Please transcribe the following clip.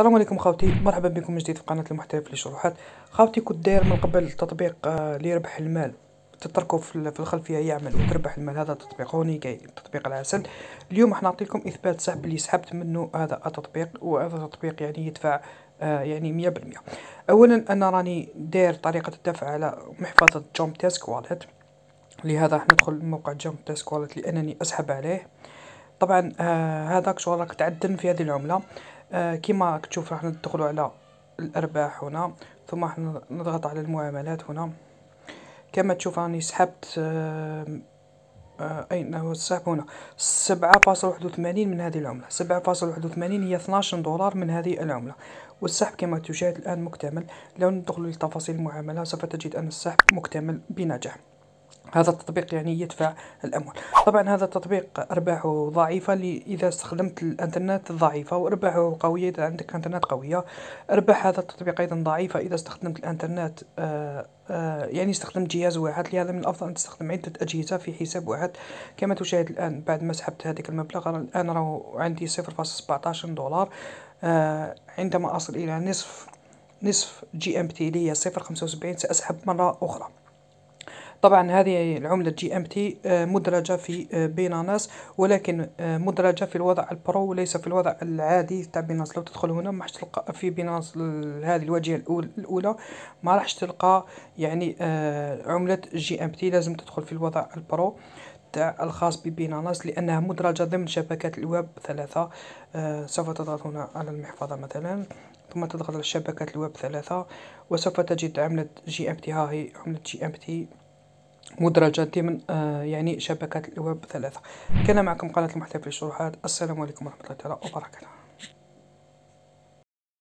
السلام عليكم خاوتي مرحبا بكم جديد في قناه المحترف للشروحات خاوتي كنت داير من قبل تطبيق آه، لربح المال تتركوا في الخلفيه يعمل وتربح المال هذا تطبيق هونيكاي تطبيق العسل اليوم راح نعطيكم اثبات سحب اللي سحبت منه هذا التطبيق وهذا التطبيق يعني يدفع آه، يعني مية بالمية اولا انا راني داير طريقه الدفع على محفظه جوم تاسك والت لهذا راح ندخل لموقع جوم تاسك والت لانني اسحب عليه طبعا آه، هذاك شغل راك تعدن في هذه العمله آه، كما راك تشوف راح ندخلوا على الارباح هنا ثم راح نضغط على المعاملات هنا كما تشوف راني سحبت آه، آه، اين هو السحب هنا سبعة فاصل واحد وثمانين من هذه العملة سبعة فاصل واحد وثمانين هي اثناشر دولار من هذه العملة والسحب كما تشاهد الآن مكتمل لو ندخل لتفاصيل المعاملة سوف تجد أن السحب مكتمل بنجاح هذا التطبيق يعني يدفع الاموال طبعا هذا التطبيق ارباحه ضعيفه اذا استخدمت الانترنت ضعيفه وارباحه قويه اذا عندك انترنت قويه ارباح هذا التطبيق ايضا ضعيفه اذا استخدمت الانترنت آه، آه، يعني استخدمت جهاز واحد لهذا من الافضل ان تستخدم عده اجهزه في حساب واحد كما تشاهد الان بعد ما سحبت هذاك المبلغ الان راه عندي 0.17 دولار آه، عندما اصل الى نصف نصف جي ام تي لي 0.75 ساسحب مره اخرى طبعا هذه العملة جي ام تي مدرجة في آه، بيناناس ولكن آه، مدرجة في الوضع البرو وليس في الوضع العادي تاع بيناناس لو تدخل هنا ما راحش تلقى في بيناناس هذه الواجهة الأولى ما راحش تلقى يعني آه، عملة جي ام تي لازم تدخل في الوضع البرو تاع الخاص ببيناناس لأنها مدرجة ضمن شبكات الويب ثلاثة سوف تضغط هنا على المحفظة مثلا ثم تضغط على شبكة الويب ثلاثة وسوف تجد عملة جي ام تي ها هي عملة جي ام تي مدرجة ضمن آه، يعني شبكات الويب ثلاثة كان معكم قناة المحتوى في الشروحات السلام عليكم ورحمة الله وبركاته